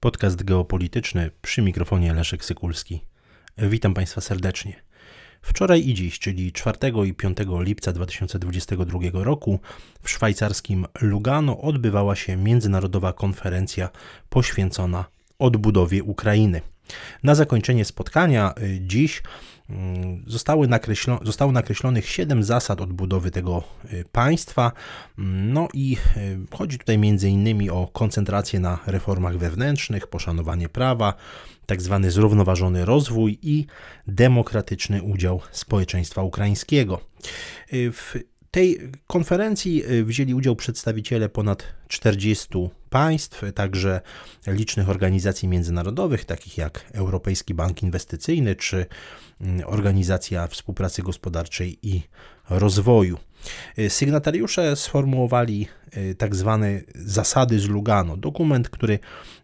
Podcast geopolityczny przy mikrofonie Leszek Sykulski. Witam Państwa serdecznie. Wczoraj i dziś, czyli 4 i 5 lipca 2022 roku, w szwajcarskim Lugano odbywała się międzynarodowa konferencja poświęcona odbudowie Ukrainy. Na zakończenie spotkania y, dziś mm, zostały nakreślo, zostało nakreślonych 7 zasad odbudowy tego y, państwa. Mm, no i y, chodzi tutaj m.in. o koncentrację na reformach wewnętrznych, poszanowanie prawa, tak zwany zrównoważony rozwój i demokratyczny udział społeczeństwa ukraińskiego. W tej konferencji wzięli udział przedstawiciele ponad 40 państw, także licznych organizacji międzynarodowych, takich jak Europejski Bank Inwestycyjny czy mm, Organizacja Współpracy Gospodarczej i Rozwoju. Y, sygnatariusze sformułowali y, tak zwane zasady z Lugano, dokument, który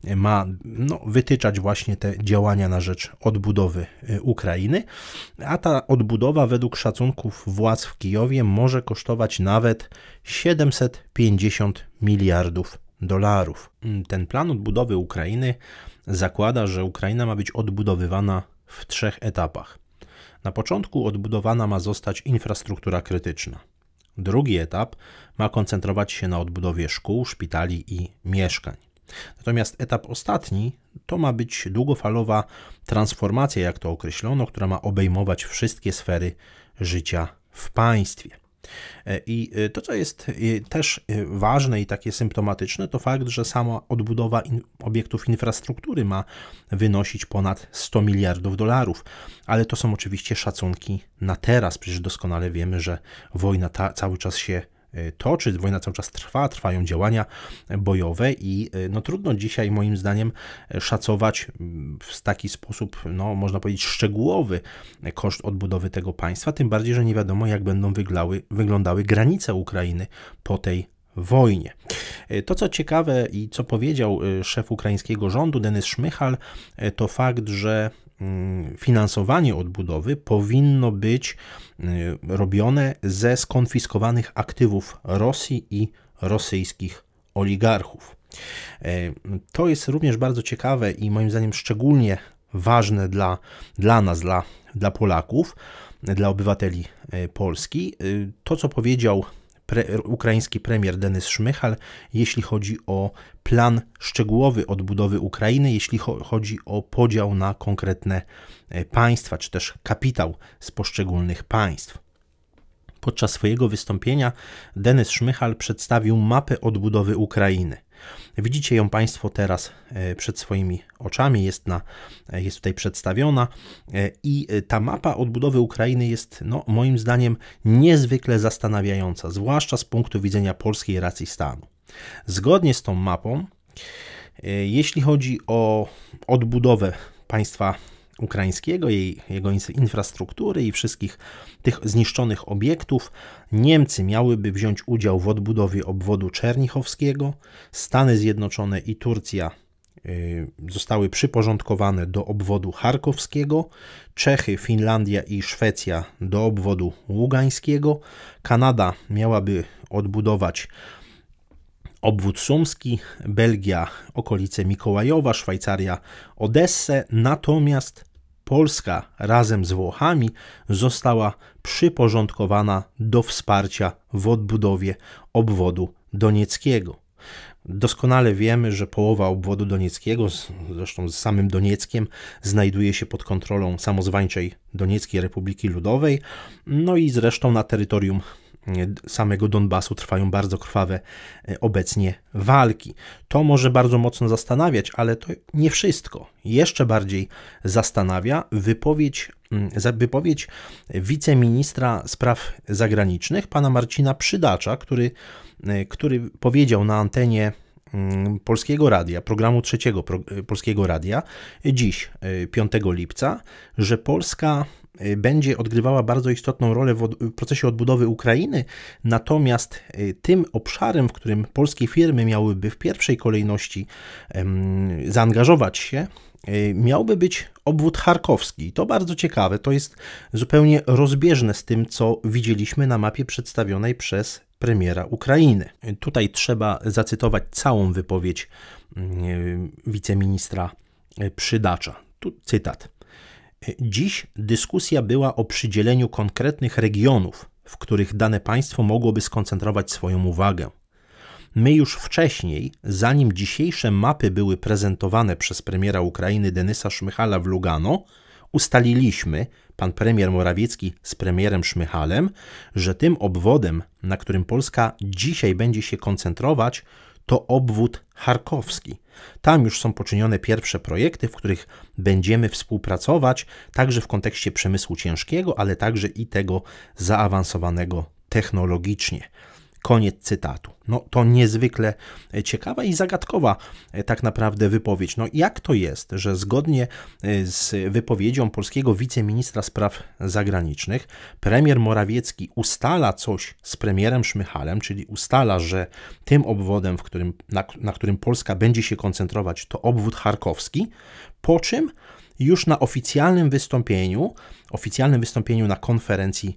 y, ma no, wytyczać właśnie te działania na rzecz odbudowy Ukrainy, a ta odbudowa według szacunków władz w Kijowie może kosztować nawet 750 miliardów dolarów. Mm, ten plan odbudowy Ukrainy zakłada, że Ukraina ma być odbudowywana w trzech etapach. Na początku odbudowana ma zostać infrastruktura krytyczna. Drugi etap ma koncentrować się na odbudowie szkół, szpitali i mieszkań. Natomiast etap ostatni to ma być długofalowa transformacja, jak to określono, która ma obejmować wszystkie sfery życia w państwie. E, I e, to, co jest e, też ważne i takie symptomatyczne, to fakt, że sama odbudowa obiektów infrastruktury ma wynosić ponad 100 miliardów dolarów. Ale to są oczywiście szacunki na teraz, przecież doskonale wiemy, że wojna ta cały czas się E, toczy, wojna cały czas trwa, trwają działania bojowe i e, no trudno dzisiaj moim zdaniem szacować w taki sposób, no można powiedzieć szczegółowy koszt odbudowy tego państwa, tym bardziej, że nie wiadomo jak będą wyglały, wyglądały granice Ukrainy po tej wojnie. E, to, co ciekawe i co powiedział szef ukraińskiego rządu Denis Szmychal, to fakt, że Mm, finansowanie odbudowy powinno być y, robione ze skonfiskowanych aktywów Rosji i rosyjskich oligarchów. E, to jest również bardzo ciekawe i moim zdaniem szczególnie ważne dla, dla nas, dla, dla Polaków, dla obywateli e, Polski. E, to, co powiedział pre, ukraiński premier Denis Szmychal, jeśli chodzi o plan szczegółowy odbudowy Ukrainy, jeśli chodzi o podział na konkretne e, państwa, czy też kapitał z poszczególnych państw. Podczas swojego wystąpienia Denis Szmychal przedstawił mapę odbudowy Ukrainy. Widzicie ją Państwo teraz e, przed swoimi oczami, jest, na, e, jest tutaj przedstawiona e, i ta mapa odbudowy Ukrainy jest no, moim zdaniem niezwykle zastanawiająca, zwłaszcza z punktu widzenia polskiej racji stanu. Zgodnie z tą mapą, jeśli chodzi o odbudowę państwa ukraińskiego, jej, jego infrastruktury i wszystkich tych zniszczonych obiektów, Niemcy miałyby wziąć udział w odbudowie obwodu czernichowskiego, Stany Zjednoczone i Turcja y, zostały przyporządkowane do obwodu charkowskiego, Czechy, Finlandia i Szwecja do obwodu ługańskiego, Kanada miałaby odbudować obwód sumski, Belgia okolice Mikołajowa, Szwajcaria Odessę, natomiast Polska razem z Włochami została przyporządkowana do wsparcia w odbudowie obwodu donieckiego. Doskonale wiemy, że połowa obwodu donieckiego, zresztą z samym Donieckiem, znajduje się pod kontrolą samozwańczej Donieckiej Republiki Ludowej, no i zresztą na terytorium samego Donbasu trwają bardzo krwawe e, obecnie walki. To może bardzo mocno zastanawiać, ale to nie wszystko. Jeszcze bardziej zastanawia wypowiedź, mm, wypowiedź wiceministra spraw zagranicznych, pana Marcina Przydacza, który, e, który powiedział na antenie mm, Polskiego Radia, programu trzeciego e, Polskiego Radia, dziś 5 lipca, że Polska Y, będzie odgrywała bardzo istotną rolę w procesie odbudowy Ukrainy, natomiast y, tym obszarem, w którym polskie firmy miałyby w pierwszej kolejności zaangażować się, y, miałby być obwód charkowski. To bardzo ciekawe, to jest zupełnie rozbieżne z tym, co widzieliśmy na mapie przedstawionej przez premiera Ukrainy. Tutaj trzeba zacytować całą wypowiedź mm, wiceministra Przydacza. Tu cytat. Dziś dyskusja była o przydzieleniu konkretnych regionów, w których dane państwo mogłoby skoncentrować swoją uwagę. My już wcześniej, zanim dzisiejsze mapy były prezentowane przez premiera Ukrainy Denysa Szmychala w Lugano, ustaliliśmy, pan premier Morawiecki z premierem Szmychalem, że tym obwodem, na którym Polska dzisiaj będzie się koncentrować, to obwód charkowski. Tam już są poczynione pierwsze projekty, w których będziemy współpracować, także w kontekście przemysłu ciężkiego, ale także i tego zaawansowanego technologicznie. Koniec cytatu. No to niezwykle e, ciekawa i zagadkowa e, tak naprawdę wypowiedź. No jak to jest, że zgodnie e, z wypowiedzią polskiego wiceministra spraw zagranicznych premier Morawiecki ustala coś z premierem Szmychalem, czyli ustala, że tym obwodem, w którym, na, na którym Polska będzie się koncentrować, to obwód charkowski, po czym już na oficjalnym wystąpieniu, oficjalnym wystąpieniu na konferencji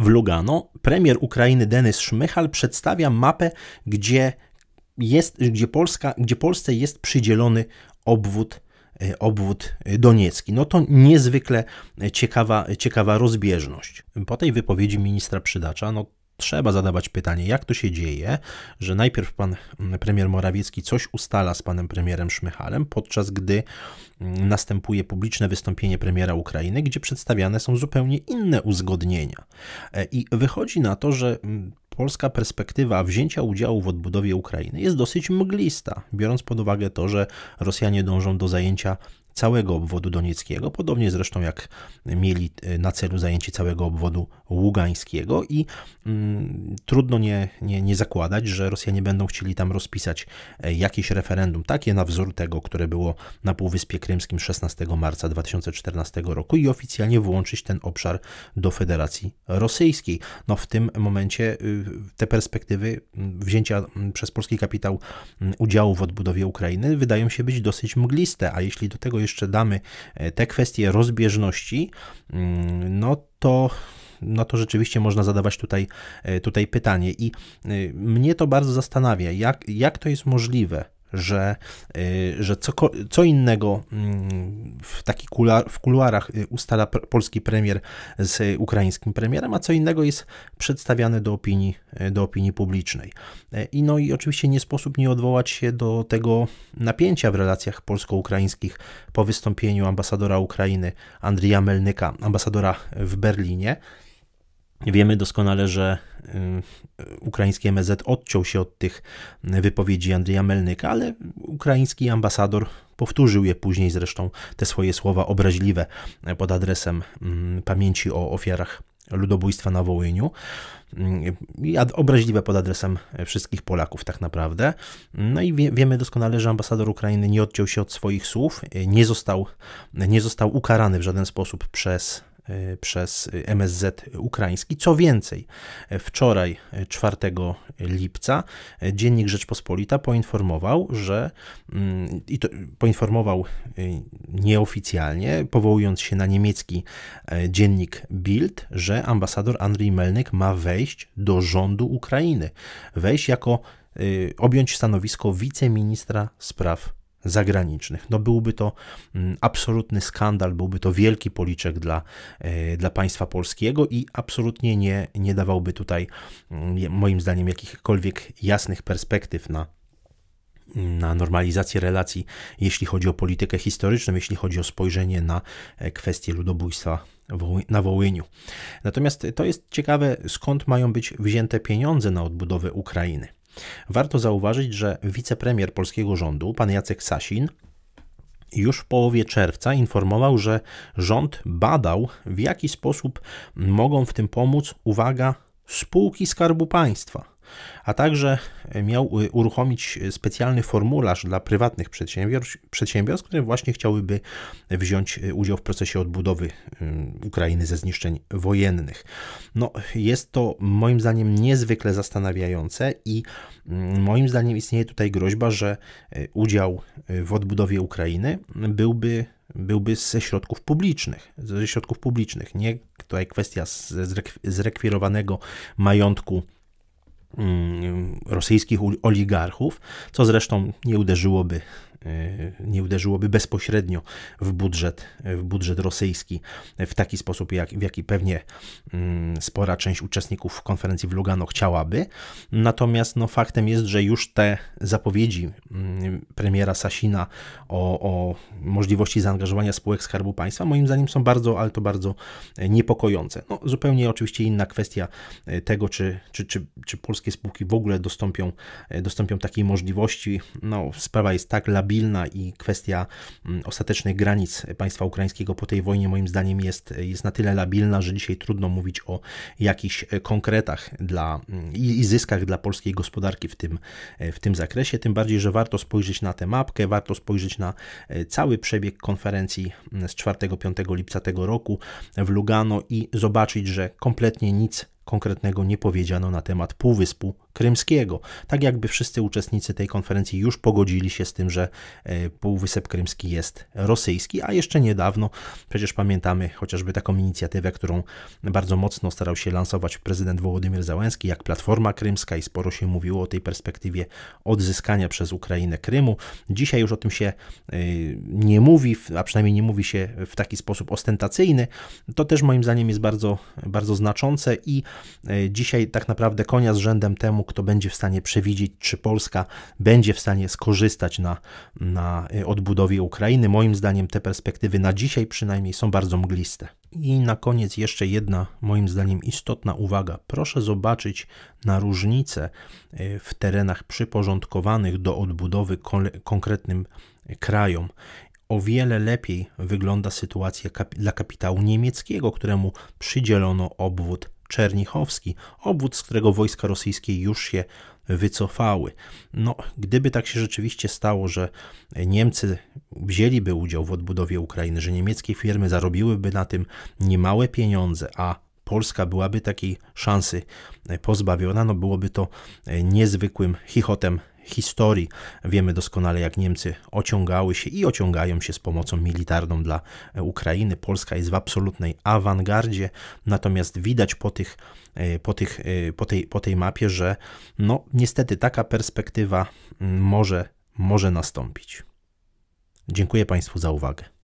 w Lugano premier Ukrainy Denis Szmychal przedstawia mapę, gdzie, jest, gdzie, Polska, gdzie Polsce jest przydzielony obwód e, obwód e, Doniecki. No to niezwykle ciekawa, ciekawa rozbieżność. Po tej wypowiedzi ministra Przydacza, no trzeba zadawać pytanie, jak to się dzieje, że najpierw pan mm, premier Morawiecki coś ustala z panem premierem Szmychalem, podczas gdy mm, następuje publiczne wystąpienie premiera Ukrainy, gdzie przedstawiane są zupełnie inne uzgodnienia. E, I wychodzi na to, że mm, polska perspektywa wzięcia udziału w odbudowie Ukrainy jest dosyć mglista, biorąc pod uwagę to, że Rosjanie dążą do zajęcia całego obwodu donieckiego, podobnie zresztą jak mieli e, na celu zajęcie całego obwodu ługańskiego i mm, trudno nie, nie, nie zakładać, że Rosjanie będą chcieli tam rozpisać e, jakieś referendum, takie na wzór tego, które było na Półwyspie Krymskim 16 marca 2014 roku i oficjalnie włączyć ten obszar do Federacji Rosyjskiej. No w tym momencie y, te perspektywy mm, wzięcia mm, przez polski kapitał mm, udziału w odbudowie Ukrainy wydają się być dosyć mgliste, a jeśli do tego jeszcze damy e, te kwestie rozbieżności, mm, no to no to rzeczywiście można zadawać tutaj, e, tutaj pytanie. I e, mnie to bardzo zastanawia, jak, jak to jest możliwe, że, y, że co, co innego mm, w, taki kula, w kuluarach y, ustala polski premier z ukraińskim premierem, a co innego jest przedstawiane do opinii, y, do opinii publicznej. I no i oczywiście nie sposób nie odwołać się do tego napięcia w relacjach polsko-ukraińskich po wystąpieniu ambasadora Ukrainy Andrija Melnyka, ambasadora w Berlinie. Wiemy doskonale, że Y, ukraiński MZ odciął się od tych wypowiedzi Andrzeja Melnyka, ale ukraiński ambasador powtórzył je później zresztą, te swoje słowa obraźliwe pod adresem mm, pamięci o ofiarach ludobójstwa na Wołyniu mm, i obraźliwe pod adresem wszystkich Polaków tak naprawdę. No i wie, wiemy doskonale, że ambasador Ukrainy nie odciął się od swoich słów, nie został, nie został ukarany w żaden sposób przez E, przez MSZ ukraiński. Co więcej, e, wczoraj, 4 e, lipca, Dziennik Rzeczpospolita poinformował, że mm, i to poinformował nieoficjalnie, powołując się na niemiecki dziennik Bild, że ambasador Andrzej Melnyk ma wejść do rządu Ukrainy. Wejść jako objąć stanowisko wiceministra spraw zagranicznych. No byłby to mm, absolutny skandal, byłby to wielki policzek dla, e, dla państwa polskiego i absolutnie nie, nie dawałby tutaj mm, moim zdaniem jakichkolwiek jasnych perspektyw na na normalizację relacji, jeśli chodzi o politykę historyczną, jeśli chodzi o spojrzenie na e, kwestię ludobójstwa na Wołyniu. Natomiast to jest ciekawe, skąd mają być wzięte pieniądze na odbudowę Ukrainy. Warto zauważyć, że wicepremier polskiego rządu, pan Jacek Sasin, już w połowie czerwca informował, że rząd badał, w jaki sposób mogą w tym pomóc, uwaga, spółki Skarbu Państwa a także miał y, uruchomić specjalny formularz dla prywatnych przedsiębiorstw, przedsiębiorstw które właśnie chciałyby wziąć y, udział w procesie odbudowy y, Ukrainy ze zniszczeń wojennych. No, jest to moim zdaniem niezwykle zastanawiające i mm, moim zdaniem istnieje tutaj groźba, że udział w odbudowie Ukrainy byłby byłby ze środków publicznych, ze środków publicznych, nie tutaj kwestia zrekwirowanego majątku Mm, rosyjskich oligarchów, co zresztą nie uderzyłoby Y, nie uderzyłoby bezpośrednio w budżet, w budżet rosyjski w taki sposób, jak, w jaki pewnie mm, spora część uczestników konferencji w Lugano chciałaby. Natomiast no, faktem jest, że już te zapowiedzi mm, premiera Sasina o, o możliwości zaangażowania spółek Skarbu Państwa, moim zdaniem są bardzo, ale to bardzo niepokojące. No, zupełnie oczywiście inna kwestia y, tego, czy, czy, czy, czy polskie spółki w ogóle dostąpią, y, dostąpią takiej możliwości. No, sprawa jest tak labilna, stabilna i kwestia mm, ostatecznych granic państwa ukraińskiego po tej wojnie moim zdaniem jest, jest na tyle labilna, że dzisiaj trudno mówić o jakichś e, konkretach dla, mm, i, i zyskach dla polskiej gospodarki w tym, e, w tym zakresie, tym bardziej, że warto spojrzeć na tę mapkę, warto spojrzeć na e, cały przebieg konferencji mm, z 4-5 lipca tego roku w Lugano i zobaczyć, że kompletnie nic konkretnego nie powiedziano na temat Półwyspu Krymskiego. Tak jakby wszyscy uczestnicy tej konferencji już pogodzili się z tym, że e, Półwysep Krymski jest rosyjski, a jeszcze niedawno przecież pamiętamy chociażby taką inicjatywę, którą bardzo mocno starał się lansować prezydent Wołodymyr Załęski, jak Platforma Krymska i sporo się mówiło o tej perspektywie odzyskania przez Ukrainę Krymu. Dzisiaj już o tym się e, nie mówi, a przynajmniej nie mówi się w taki sposób ostentacyjny. To też moim zdaniem jest bardzo, bardzo znaczące i E, dzisiaj tak naprawdę konia z rzędem temu, kto będzie w stanie przewidzieć, czy Polska będzie w stanie skorzystać na, na e, odbudowie Ukrainy. Moim zdaniem te perspektywy na dzisiaj przynajmniej są bardzo mgliste. I na koniec jeszcze jedna, moim zdaniem, istotna uwaga. Proszę zobaczyć na różnice e, w terenach przyporządkowanych do odbudowy konkretnym krajom o wiele lepiej wygląda sytuacja dla kapitału niemieckiego, któremu przydzielono obwód Czernichowski, obwód, z którego wojska rosyjskie już się wycofały. No, gdyby tak się rzeczywiście stało, że Niemcy wzięliby udział w odbudowie Ukrainy, że niemieckie firmy zarobiłyby na tym niemałe pieniądze, a Polska byłaby takiej szansy pozbawiona, no byłoby to niezwykłym chichotem historii. Wiemy doskonale, jak Niemcy ociągały się i ociągają się z pomocą militarną dla e, Ukrainy. Polska jest w absolutnej awangardzie, natomiast widać po, tych, e, po, tych, e, po, tej, po tej mapie, że no, niestety taka perspektywa mm, może, może nastąpić. Dziękuję Państwu za uwagę.